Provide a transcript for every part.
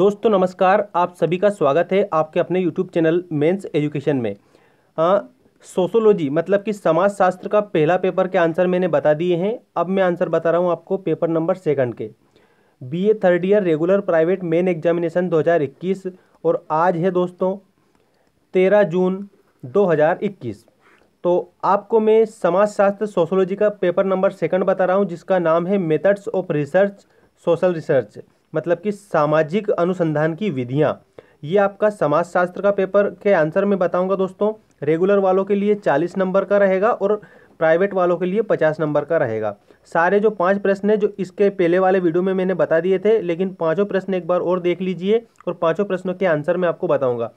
दोस्तों नमस्कार आप सभी का स्वागत है आपके अपने यूट्यूब चैनल मेंस एजुकेशन में हाँ सोशोलॉजी मतलब कि समाजशास्त्र का पहला पेपर के आंसर मैंने बता दिए हैं अब मैं आंसर बता रहा हूँ आपको पेपर नंबर सेकंड के BA third year regular private main examination 2021 और आज है दोस्तों 13 जून 2021 तो आपको मैं समाजशास्त्र सोशोलॉजी का पेपर नंबर सेकंड बता रहा हूँ जिसका नाम है methods of research social research मतलब कि सामाजिक अनुसंधान की विधियाँ ये आपका समाजशास्त्र का पेपर के आंसर में बताऊंगा दोस्तों रेगुलर वालों के लिए चालीस नंबर का रहेगा और प्राइवेट वालों के लिए पचास नंबर का रहेगा सारे जो पांच प्रश्न हैं जो इसके पहले वाले वीडियो में मैंने बता दिए थे लेकिन पांचों प्रश्न एक बार और देख लीजिए और पांचों प्रश्नों के आंसर मैं आपको बताऊँगा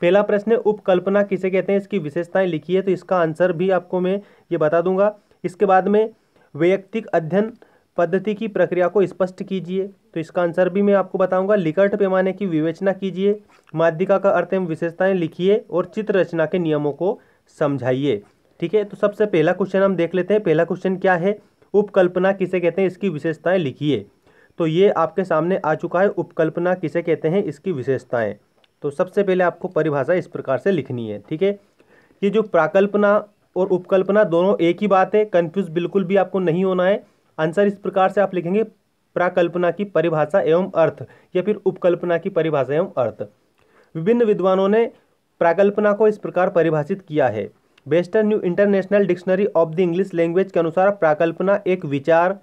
पहला प्रश्न है उपकल्पना किसे कहते हैं इसकी विशेषताएँ लिखी है तो इसका आंसर भी आपको मैं ये बता दूंगा इसके बाद में वैयक्तिक अध्ययन पद्धति की प्रक्रिया को स्पष्ट कीजिए तो इसका आंसर भी मैं आपको बताऊंगा लिकट पैमाने की विवेचना कीजिए माध्यिका का अर्थ एवं विशेषताएं लिखिए और चित्र रचना के नियमों को समझाइए ठीक है तो सबसे पहला क्वेश्चन हम देख लेते हैं पहला क्वेश्चन क्या है उपकल्पना किसे कहते हैं इसकी विशेषताएं लिखिए तो ये आपके सामने आ चुका है उपकल्पना किसे कहते हैं इसकी विशेषताएँ तो सबसे पहले आपको परिभाषा इस प्रकार से लिखनी है ठीक है ये जो प्राकल्पना और उपकल्पना दोनों एक ही बात है कन्फ्यूज बिल्कुल भी आपको नहीं होना है आंसर इस प्रकार से आप लिखेंगे प्राकल्पना की परिभाषा एवं अर्थ या फिर उपकल्पना की परिभाषा एवं अर्थ विभिन्न विद्वानों ने प्राकल्पना को इस प्रकार परिभाषित किया है western new international dictionary of the English language के अनुसार प्राकल्पना एक विचार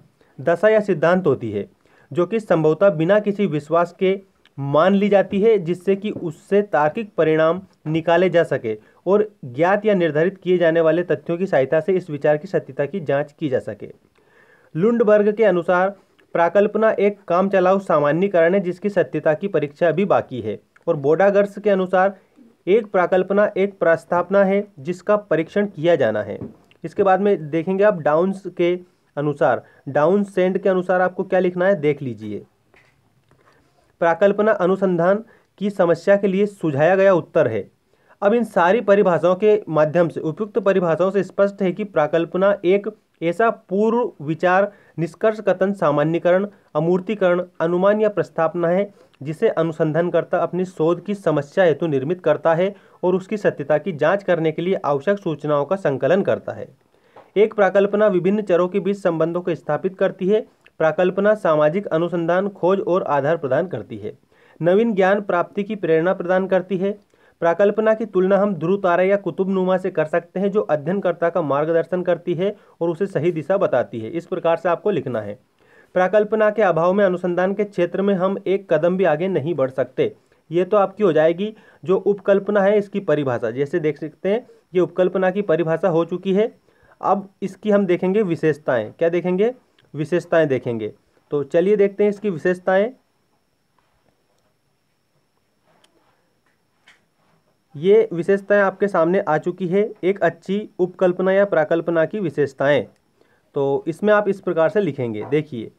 दशा या सिद्धांत होती है जो कि संभवतः बिना किसी विश्वास के मान ली जाती है जिससे कि उससे तार्किक परिणाम निकाले जा सके और ज्ञात या निर्धारित किए जाने वाले तथ्यों की सहायता से इस विचार की सत्यता की जांच की जा सके लुंडबर्ग के अनुसार प्राकल्पना एक काम चलाओ सामान्यकरण है जिसकी सत्यता की परीक्षा अभी बाकी है और बोडागर्स के अनुसार एक प्राकल्पना एक प्रस्थापना है जिसका परीक्षण किया जाना है इसके बाद में देखेंगे आप डाउन्स के अनुसार डाउन सेंड के अनुसार आपको क्या लिखना है देख लीजिए प्राकल्पना अनुसंधान की समस्या के लिए सुझाया गया उत्तर है अब इन सारी परिभाषाओं के माध्यम से उपयुक्त परिभाषाओं से स्पष्ट है कि प्राकल्पना एक ऐसा पूर्व विचार निष्कर्ष कथन सामान्यकरण अमूर्तिकरण अनुमान या प्रस्तावना है जिसे अनुसंधानकर्ता अपनी शोध की समस्या हेतु निर्मित करता है और उसकी सत्यता की जांच करने के लिए आवश्यक सूचनाओं का संकलन करता है एक प्राकल्पना विभिन्न चरों के बीच संबंधों को स्थापित करती है प्राकल्पना सामाजिक अनुसंधान खोज और आधार प्रदान करती है नवीन ज्ञान प्राप्ति की प्रेरणा प्रदान करती है प्राकल्पना की तुलना हम ध्रुव तारा या कुतुब नुमा से कर सकते हैं जो अध्ययनकर्ता का मार्गदर्शन करती है और उसे सही दिशा बताती है इस प्रकार से आपको लिखना है प्राकल्पना के अभाव में अनुसंधान के क्षेत्र में हम एक कदम भी आगे नहीं बढ़ सकते ये तो आपकी हो जाएगी जो उपकल्पना है इसकी परिभाषा जैसे देख सकते हैं ये उपकल्पना की परिभाषा हो चुकी है अब इसकी हम देखेंगे विशेषताएँ क्या देखेंगे विशेषताएँ देखेंगे तो चलिए देखते हैं इसकी विशेषताएँ ये विशेषताएं आपके सामने आ चुकी है एक अच्छी उपकल्पना या प्राकल्पना की विशेषताएं तो इसमें आप इस प्रकार से लिखेंगे देखिए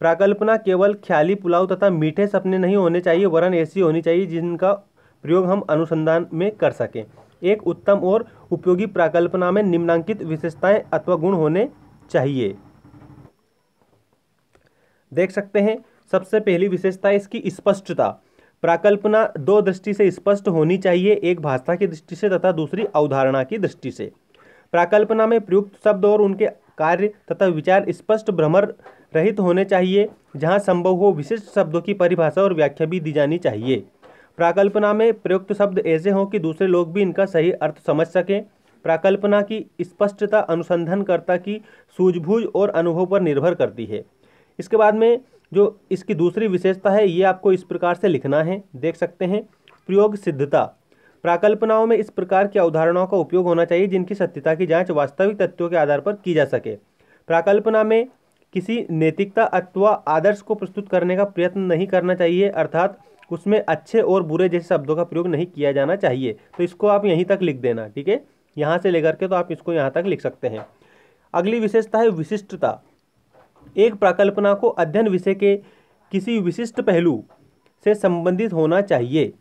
प्राकल्पना केवल ख्याली पुलाव तथा मीठे सपने नहीं होने चाहिए वरन ऐसी होनी चाहिए जिनका प्रयोग हम अनुसंधान में कर सकें एक उत्तम और उपयोगी प्राकल्पना में निम्नांकित विशेषताएं अथवा गुण होने चाहिए देख सकते हैं सबसे पहली विशेषता इसकी स्पष्टता प्राकल्पना दो दृष्टि से स्पष्ट होनी चाहिए एक भाषा की दृष्टि से तथा दूसरी अवधारणा की दृष्टि से प्राकल्पना में प्रयुक्त शब्द और उनके कार्य तथा विचार स्पष्ट भ्रमर रहित होने चाहिए जहाँ संभव हो विशिष्ट शब्दों की परिभाषा और व्याख्या भी दी जानी चाहिए प्राकल्पना में प्रयुक्त शब्द ऐसे हों कि दूसरे लोग भी इनका सही अर्थ समझ सकें प्राकल्पना की स्पष्टता अनुसंधानकर्ता की सूझबूझ और अनुभव पर निर्भर करती है इसके बाद में जो इसकी दूसरी विशेषता है ये आपको इस प्रकार से लिखना है देख सकते हैं प्रयोग सिद्धता प्राकल्पनाओं में इस प्रकार की अवधारणाओं का उपयोग होना चाहिए जिनकी सत्यता की जांच वास्तविक तथ्यों के आधार पर की जा सके प्राकल्पना में किसी नैतिकता अथवा आदर्श को प्रस्तुत करने का प्रयत्न नहीं करना चाहिए अर्थात उसमें अच्छे और बुरे जैसे शब्दों का प्रयोग नहीं किया जाना चाहिए तो इसको आप यहीं तक लिख देना ठीक है यहाँ से लेकर के तो आप इसको यहाँ तक लिख सकते हैं अगली विशेषता है विशिष्टता एक प्रकल्पना को अध्ययन विषय के किसी विशिष्ट पहलू से संबंधित होना चाहिए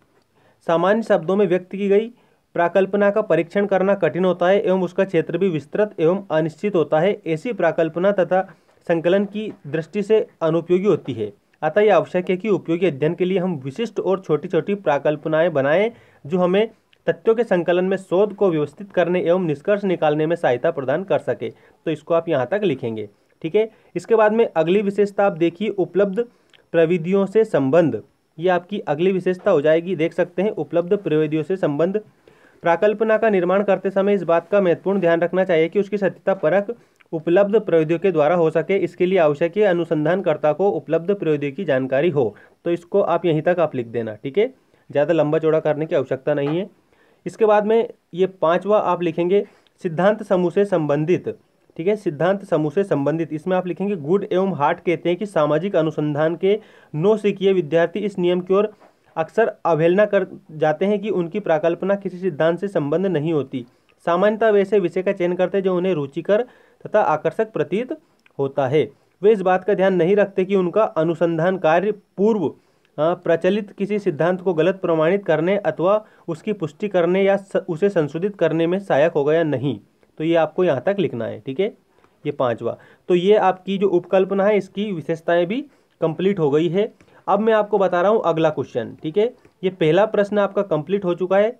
सामान्य शब्दों में व्यक्त की गई प्राकल्पना का परीक्षण करना कठिन होता है एवं उसका क्षेत्र भी विस्तृत एवं अनिश्चित होता है ऐसी प्राकल्पना तथा संकलन की दृष्टि से अनुपयोगी होती है अतः यह आवश्यक है कि उपयोगी अध्ययन के लिए हम विशिष्ट और छोटी छोटी प्राकल्पनाएं बनाएं जो हमें तथ्यों के संकलन में शोध को व्यवस्थित करने एवं निष्कर्ष निकालने में सहायता प्रदान कर सके तो इसको आप यहाँ तक लिखेंगे ठीक है इसके बाद में अगली विशेषता आप देखिए उपलब्ध प्रविधियों से संबंध ये आपकी अगली विशेषता हो जाएगी देख सकते हैं उपलब्ध प्रविधियों से संबंध प्राकल्पना का निर्माण करते समय इस बात का महत्वपूर्ण ध्यान रखना चाहिए कि उसकी सत्यता परक उपलब्ध प्रविधियों के द्वारा हो सके इसके लिए आवश्यक है अनुसंधानकर्ता को उपलब्ध प्रविधियों की जानकारी हो तो इसको आप यहीं तक आप लिख देना ठीक है ज़्यादा लंबा चौड़ा करने की आवश्यकता नहीं है इसके बाद में ये पाँचवा आप लिखेंगे सिद्धांत समूह से संबंधित ठीक है सिद्धांत समूह से संबंधित इसमें आप लिखेंगे गुड एवं हार्ट कहते हैं कि सामाजिक अनुसंधान के नो से किए विद्यार्थी इस नियम की ओर अक्सर अवहेलना कर जाते हैं कि उनकी प्राकल्पना किसी सिद्धांत से संबंध नहीं होती सामान्यतः वैसे ऐसे विषय का चयन करते हैं जो उन्हें रुचिकर तथा आकर्षक प्रतीत होता है वे इस बात का ध्यान नहीं रखते कि उनका अनुसंधान कार्य पूर्व प्रचलित किसी सिद्धांत को गलत प्रमाणित करने अथवा उसकी पुष्टि करने या उसे संशोधित करने में सहायक होगा या नहीं तो ये आपको यहाँ तक लिखना है ठीक है ये पाँचवा तो ये आपकी जो उपकल्पना है इसकी विशेषताएँ भी कंप्लीट हो गई है अब मैं आपको बता रहा हूँ अगला क्वेश्चन ठीक है ये पहला प्रश्न आपका कंप्लीट हो चुका है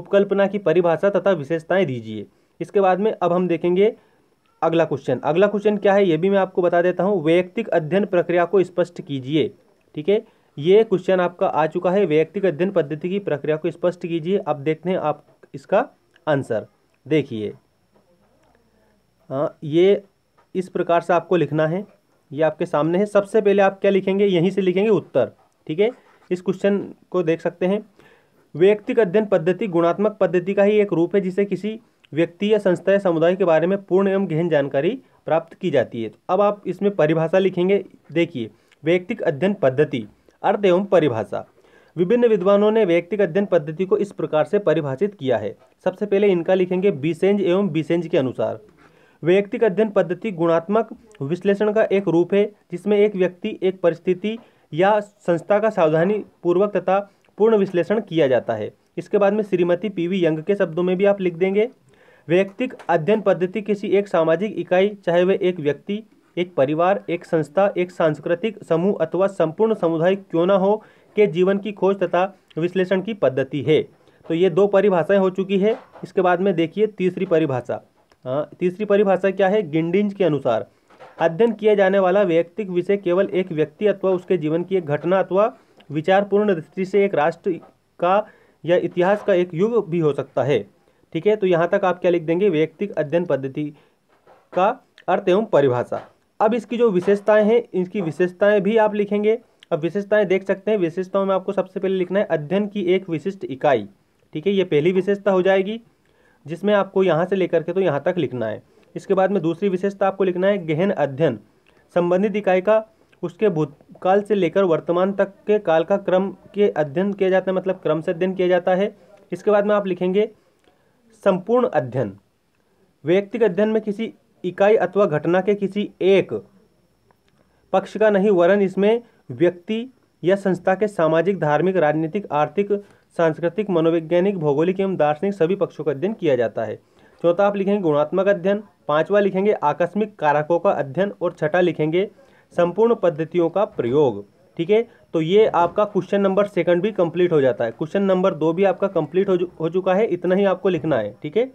उपकल्पना की परिभाषा तथा विशेषताएं दीजिए इसके बाद में अब हम देखेंगे अगला क्वेश्चन अगला क्वेश्चन क्या है ये भी मैं आपको बता देता हूँ वैयक्तिक अध्ययन प्रक्रिया को स्पष्ट कीजिए ठीक है ये क्वेश्चन आपका आ चुका है वैयक्तिक अध्ययन पद्धति की प्रक्रिया को स्पष्ट कीजिए अब देखते हैं आप इसका आंसर देखिए हाँ ये इस प्रकार से आपको लिखना है ये आपके सामने है सबसे पहले आप क्या लिखेंगे यहीं से लिखेंगे उत्तर ठीक है इस क्वेश्चन को देख सकते हैं व्यक्तिक अध्ययन पद्धति गुणात्मक पद्धति का ही एक रूप है जिसे किसी व्यक्ति या संस्था या समुदाय के बारे में पूर्ण एवं गहन जानकारी प्राप्त की जाती है तो अब आप इसमें परिभाषा लिखेंगे देखिए व्यक्तिक अध्ययन पद्धति अर्थ एवं परिभाषा विभिन्न विद्वानों ने व्यक्तिक अध्ययन पद्धति को इस प्रकार से परिभाषित किया है सबसे पहले इनका लिखेंगे बीसेंज एवं बीसेंज के अनुसार वैयक्तिक अध्ययन पद्धति गुणात्मक विश्लेषण का एक रूप है जिसमें एक व्यक्ति एक परिस्थिति या संस्था का सावधानी पूर्वक तथा पूर्ण विश्लेषण किया जाता है इसके बाद में श्रीमती पीवी यंग के शब्दों में भी आप लिख देंगे वैयक्तिक अध्ययन पद्धति किसी एक सामाजिक इकाई चाहे वह एक व्यक्ति एक परिवार एक संस्था एक सांस्कृतिक समूह अथवा संपूर्ण समुदाय क्यों ना हो के जीवन की खोज तथा विश्लेषण की पद्धति है तो ये दो परिभाषाएं हो चुकी है इसके बाद में देखिए तीसरी परिभाषा हाँ, तीसरी परिभाषा क्या है गिंडिंज के अनुसार अध्ययन किया जाने वाला व्यक्तिक विषय केवल एक व्यक्ति अथवा उसके जीवन की एक घटना अथवा विचारपूर्ण दृष्टि से एक राष्ट्र का या इतिहास का एक युग भी हो सकता है ठीक है तो यहाँ तक आप क्या लिख देंगे व्यक्तिक अध्ययन पद्धति का अर्थ एवं परिभाषा अब इसकी जो विशेषताएं हैं इनकी विशेषताएं भी आप लिखेंगे अब विशेषताएं देख सकते हैं विशेषताओं में आपको सबसे पहले लिखना है अध्ययन की एक विशिष्ट इकाई ठीक है ये पहली विशेषता हो जाएगी जिसमें आपको यहाँ से लेकर के तो यहाँ तक लिखना है इसके बाद में दूसरी विशेषता आपको लिखना है गहन अध्ययन संबंधित इकाई का उसके भूतकाल से लेकर वर्तमान तक के काल का क्रम के अध्ययन किया जाता है मतलब क्रम से अध्ययन किया जाता है इसके बाद में आप लिखेंगे संपूर्ण अध्ययन व्यक्तिगत अध्ययन में किसी इकाई अथवा घटना के किसी एक पक्ष का नहीं वरन इसमें व्यक्ति या संस्था के सामाजिक धार्मिक राजनीतिक आर्थिक सांस्कृतिक मनोवैज्ञानिक भौगोलिक एवं दार्शनिक सभी पक्षों का अध्ययन किया जाता है चौथा आप लिखेंगे गुणात्मक अध्ययन पांचवा लिखेंगे आकस्मिक कारकों का अध्ययन और छठा लिखेंगे संपूर्ण पद्धतियों का प्रयोग ठीक है तो ये आपका क्वेश्चन नंबर सेकंड भी कंप्लीट हो जाता है क्वेश्चन नंबर दो भी आपका कंप्लीट हो, हो चुका है इतना ही आपको लिखना है ठीक है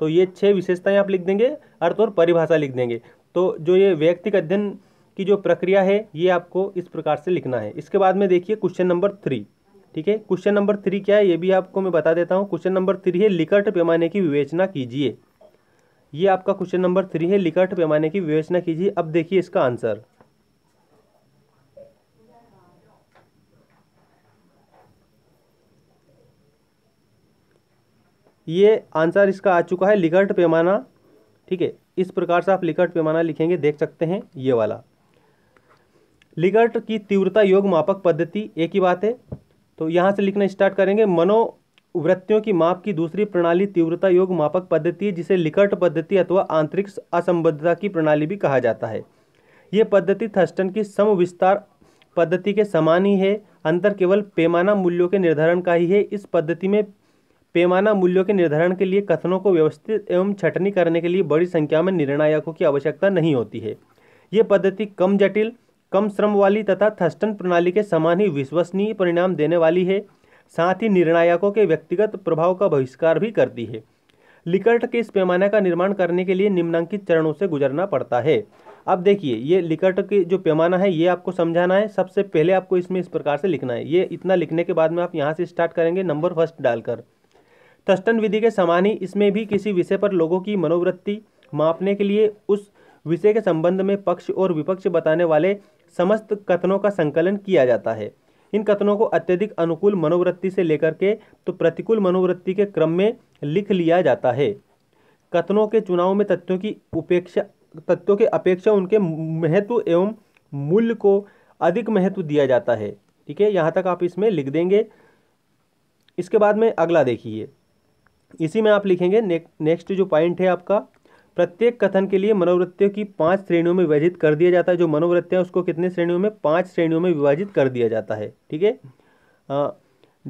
तो ये छह विशेषताएं आप लिख देंगे अर्थ और परिभाषा लिख देंगे तो जो ये व्यक्तिक अध्ययन की जो प्रक्रिया है ये आपको इस प्रकार से लिखना है इसके बाद में देखिए क्वेश्चन नंबर थ्री ठीक है क्वेश्चन नंबर थ्री क्या है ये भी आपको मैं बता देता हूँ क्वेश्चन नंबर थ्री है लिकट पैमाने की विवेचना कीजिए ये आपका क्वेश्चन नंबर थ्री है लिकट पैमाने की विवेचना कीजिए अब देखिए इसका आंसर ये आंसर इसका आ चुका है लिकट पैमाना ठीक है इस प्रकार से आप लिकट पैमाना लिखेंगे देख सकते हैं ये वाला लिकट की तीव्रता योग मापक पद्धति एक ही बात है तो यहाँ से लिखना स्टार्ट करेंगे मनोवृत्तियों की माप की दूसरी प्रणाली तीव्रता योग मापक पद्धति है जिसे लिकट पद्धति अथवा आंतरिक असंबद्धता की प्रणाली भी कहा जाता है ये पद्धति थस्टन की सम विस्तार पद्धति के समान ही है अंतर केवल पैमाना मूल्यों के निर्धारण का ही है इस पद्धति में पैमाना मूल्यों के निर्धारण के लिए कथनों को व्यवस्थित एवं छटनी करने के लिए बड़ी संख्या में निर्णायकों की आवश्यकता नहीं होती है ये पद्धति कम जटिल कम श्रम वाली तथा थस्टन प्रणाली के समान ही विश्वसनीय परिणाम देने वाली है साथ ही निर्णायकों के व्यक्तिगत प्रभाव का बहिष्कार भी करती है लिकर्ट के इस पैमाने का निर्माण करने के लिए निम्नांकित चरणों से गुजरना पड़ता है अब देखिए ये लिकर्ट के जो पैमाना है ये आपको समझाना है सबसे पहले आपको इसमें इस प्रकार से लिखना है ये इतना लिखने के बाद में आप यहाँ से स्टार्ट करेंगे नंबर फर्स्ट डालकर थस्टन विधि के समान ही इसमें भी किसी विषय पर लोगों की मनोवृत्ति मापने के लिए उस विषय के संबंध में पक्ष और विपक्ष बताने वाले समस्त कथनों का संकलन किया जाता है इन कथनों को अत्यधिक अनुकूल मनोवृत्ति से लेकर के तो प्रतिकूल मनोवृत्ति के क्रम में लिख लिया जाता है कथनों के चुनाव में तथ्यों की उपेक्षा तथ्यों के अपेक्षा उनके महत्व एवं मूल्य को अधिक महत्व दिया जाता है ठीक है यहाँ तक आप इसमें लिख देंगे इसके बाद में अगला देखिए इसी में आप लिखेंगे ने, नेक्स्ट जो पॉइंट है आपका प्रत्येक कथन के लिए मनोवृत्तियों की पांच श्रेणियों में विभाजित कर दिया जाता है जो मनोवृत्तियाँ उसको कितने श्रेणियों में पांच श्रेणियों में विभाजित कर दिया जाता है ठीक है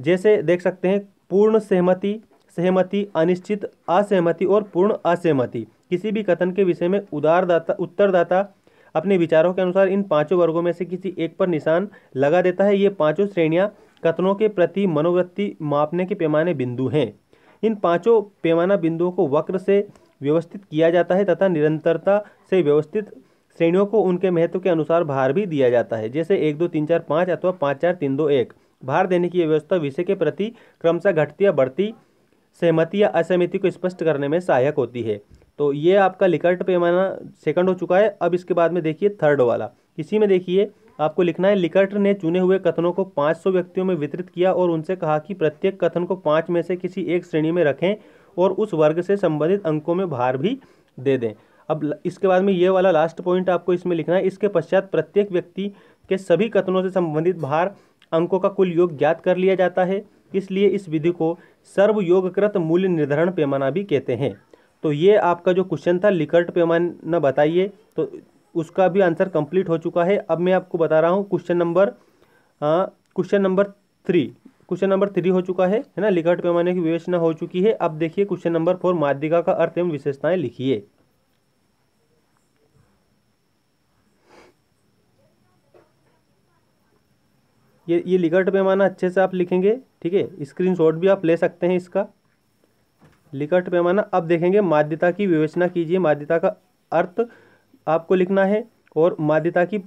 जैसे देख सकते हैं पूर्ण सहमति सहमति अनिश्चित असहमति और पूर्ण असहमति किसी भी कथन के विषय में उदारदाता उत्तरदाता अपने विचारों के अनुसार इन पाँचों वर्गों में से किसी एक पर निशान लगा देता है ये पाँचों श्रेणियाँ कथनों के प्रति मनोवृत्ति मापने के पैमाने बिंदु हैं इन पाँचों पैमाना बिंदुओं को वक्र से व्यवस्थित किया जाता है तथा निरंतरता से व्यवस्थित श्रेणियों को उनके महत्व के अनुसार भार भी दिया जाता है जैसे एक दो तीन चार पाँच अथवा पाँच चार तीन दो एक भार देने की व्यवस्था विषय के प्रति क्रमशः घटती या बढ़ती सहमति या असहमति को स्पष्ट करने में सहायक होती है तो ये आपका लिकर्ट पैमाना सेकंड हो चुका है अब इसके बाद में देखिए थर्ड वाला इसी में देखिए आपको लिखना है लिकर्ट ने चुने हुए कथनों को 500 व्यक्तियों में वितरित किया और उनसे कहा कि प्रत्येक कथन को पाँच में से किसी एक श्रेणी में रखें और उस वर्ग से संबंधित अंकों में भार भी दे दें अब इसके बाद में ये वाला लास्ट पॉइंट आपको इसमें लिखना है इसके पश्चात प्रत्येक व्यक्ति के सभी कथनों से संबंधित भार अंकों का कुल योग ज्ञात कर लिया जाता है इसलिए इस विधि को सर्वयोगकृत मूल्य निर्धारण पैमाना भी कहते हैं तो ये आपका जो क्वेश्चन था लिकर्ट पैमाना बताइए तो उसका भी आंसर कंप्लीट हो चुका है अब मैं आपको बता रहा हूँ question number question number three question number three हो चुका है है ना लिखट पैमाने की विवेचना हो चुकी है अब देखिए क्वेश्चन नंबर फोर माध्यिका का अर्थ एवं विशेषताएं लिखिए ये ये लिकट पैमाना अच्छे से आप लिखेंगे ठीक है स्क्रीनशॉट भी आप ले सकते हैं इसका लिकट पैमाना अब देखेंगे माध्यता की विवेचना कीजिए माध्यता का अर्थ आपको लिखना है और माध्यता की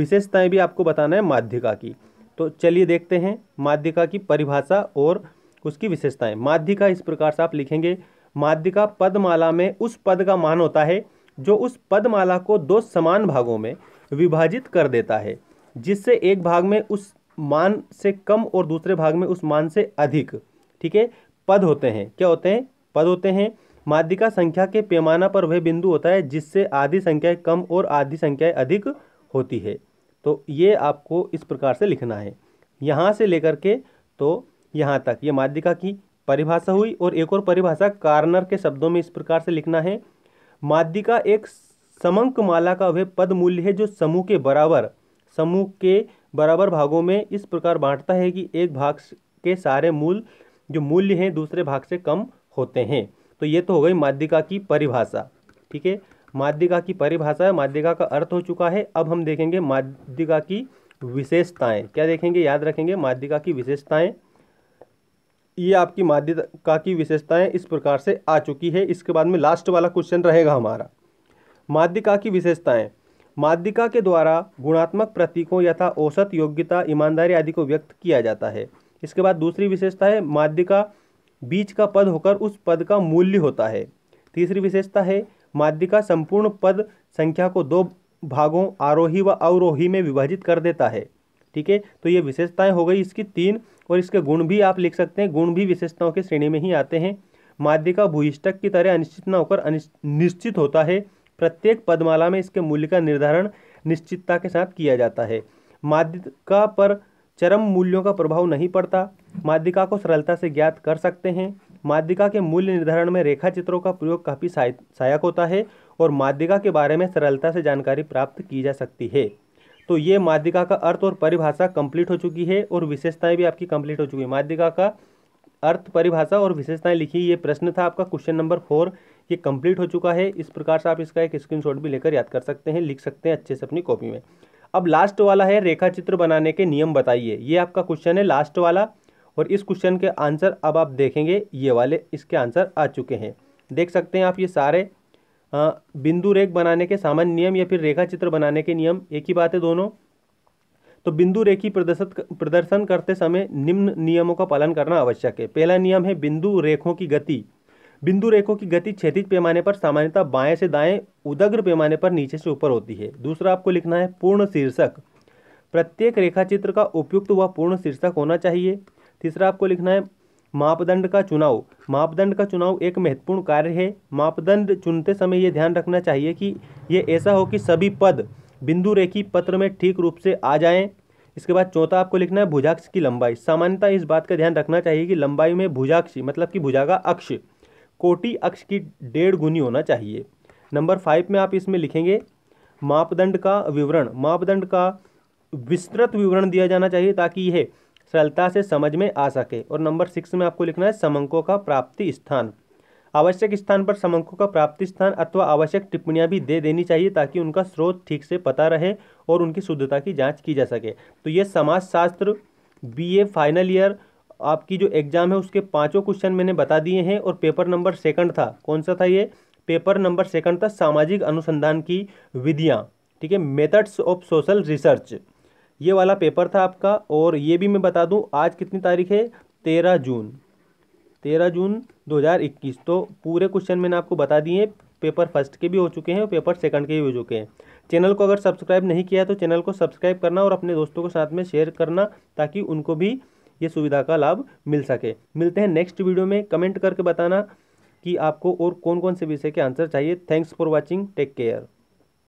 विशेषताएं भी आपको बताना है माध्यिका की तो चलिए देखते हैं माध्यिका की परिभाषा और उसकी विशेषताएं माध्यिका इस प्रकार से आप लिखेंगे माध्यिका पदमाला में उस पद का मान होता है जो उस पदमाला को दो समान भागों में विभाजित कर देता है जिससे एक भाग में उस मान से कम और दूसरे भाग में उस मान से अधिक ठीक है पद होते हैं क्या होते हैं पद होते हैं माध्यिका संख्या के पैमाना पर वह बिंदु होता है जिससे आधी संख्याएं कम और आधी संख्याएं अधिक होती है तो ये आपको इस प्रकार से लिखना है यहाँ से लेकर के तो यहाँ तक ये माध्यिका की परिभाषा हुई और एक और परिभाषा कार्नर के शब्दों में इस प्रकार से लिखना है माध्यिका एक समंक माला का वह पद मूल्य है जो समूह के बराबर समूह के बराबर भागों में इस प्रकार बांटता है कि एक भाग के सारे मूल जो मूल्य हैं दूसरे भाग से कम होते हैं तो ये तो हो गई माध्यिका की परिभाषा ठीक है माध्यिका की परिभाषा है माध्यिका का अर्थ हो चुका है अब हम देखेंगे माध्यिका की विशेषताएं क्या देखेंगे याद रखेंगे माध्यिका की विशेषताएं ये आपकी माध्यिका की विशेषताएं इस प्रकार से आ चुकी है इसके बाद में लास्ट वाला क्वेश्चन रहेगा हमारा माध्यिका की विशेषताएं माध्यिका के द्वारा गुणात्मक प्रतीकों यथा औसत योग्यता ईमानदारी आदि को व्यक्त किया जाता है इसके बाद दूसरी विशेषता है माध्यिका बीच का पद होकर उस पद का मूल्य होता है तीसरी विशेषता है माध्यिका संपूर्ण पद संख्या को दो भागों आरोही व अवरोही में विभाजित कर देता है ठीक है तो ये विशेषताएं हो गई इसकी तीन और इसके गुण भी आप लिख सकते हैं गुण भी विशेषताओं की श्रेणी में ही आते हैं माध्यिका भूयिष्टक की तरह अनिश्चित न होकर निश्चित होता है प्रत्येक पदमाला में इसके मूल्य का निर्धारण निश्चितता के साथ किया जाता है माध्यिका पर चरम मूल्यों का प्रभाव नहीं पड़ता माध्यिका को सरलता से ज्ञात कर सकते हैं माध्यिका के मूल्य निर्धारण में रेखा चित्रों का प्रयोग काफ़ी सहायक होता है और माध्यिका के बारे में सरलता से जानकारी प्राप्त की जा सकती है तो ये माध्यिका का अर्थ और परिभाषा कंप्लीट हो चुकी है और विशेषताएं भी आपकी कंप्लीट हो चुकी है माध्यिका का अर्थ परिभाषा और विशेषताएं लिखी ये प्रश्न था आपका क्वेश्चन नंबर फोर ये कंप्लीट हो चुका है इस प्रकार से आप इसका एक स्क्रीनशॉट भी लेकर याद कर सकते हैं लिख सकते हैं अच्छे से अपनी कॉपी में अब लास्ट वाला है रेखा चित्र बनाने के नियम बताइए ये आपका क्वेश्चन है लास्ट वाला और इस क्वेश्चन के आंसर अब आप देखेंगे ये वाले इसके आंसर आ चुके हैं देख सकते हैं आप ये सारे बिंदु रेख बनाने के सामान्य नियम या फिर रेखा चित्र बनाने के नियम एक ही बात है दोनों तो बिंदु रेखी प्रदर्शन प्रदर्शन करते समय निम्न नियमों का पालन करना आवश्यक है पहला नियम है बिंदु रेखों की गति बिंदु रेखों की गति क्षेत्रित पैमाने पर सामान्यतः बाएं से दाएं उदग्र पैमाने पर नीचे से ऊपर होती है दूसरा आपको लिखना है पूर्ण शीर्षक प्रत्येक रेखा चित्र का उपयुक्त व पूर्ण शीर्षक होना चाहिए तीसरा आपको लिखना है मापदंड का चुनाव मापदंड का चुनाव एक महत्वपूर्ण कार्य है मापदंड चुनते समय ये ध्यान रखना चाहिए कि ये ऐसा हो कि सभी पद बिंदु रेखी पत्र में ठीक रूप से आ जाएं इसके बाद चौथा आपको लिखना है भुजाक्ष की लंबाई सामान्यतः इस बात का ध्यान रखना चाहिए कि लंबाई में भुजाक्ष मतलब कि भुजा का अक्ष कोटि अक्ष की डेढ़ गुनी होना चाहिए नंबर फाइव में आप इसमें लिखेंगे मापदंड का विवरण मापदंड का विस्तृत विवरण दिया जाना चाहिए ताकि यह सरलता से समझ में आ सके और नंबर सिक्स में आपको लिखना है समंकों का प्राप्ति स्थान आवश्यक स्थान पर समंकों का प्राप्ति स्थान अथवा आवश्यक टिप्पणियां भी दे देनी चाहिए ताकि उनका स्रोत ठीक से पता रहे और उनकी शुद्धता की जांच की जा सके तो ये समाजशास्त्र बीए फाइनल ईयर आपकी जो एग्ज़ाम है उसके पांचों क्वेश्चन मैंने बता दिए हैं और पेपर नंबर सेकंड था कौन सा था ये पेपर नंबर सेकंड था सामाजिक अनुसंधान की विधियाँ ठीक है मेथड्स ऑफ सोशल रिसर्च ये वाला पेपर था आपका और ये भी मैं बता दूं आज कितनी तारीख है तेरह जून तेरह जून 2021 तो पूरे क्वेश्चन मैंने आपको बता दिए पेपर फर्स्ट के भी हो चुके हैं और पेपर सेकंड के भी हो चुके हैं चैनल को अगर सब्सक्राइब नहीं किया तो चैनल को सब्सक्राइब करना और अपने दोस्तों के साथ में शेयर करना ताकि उनको भी ये सुविधा का लाभ मिल सके मिलते हैं नेक्स्ट वीडियो में कमेंट करके बताना कि आपको और कौन कौन से विषय के आंसर चाहिए thanks for watching take care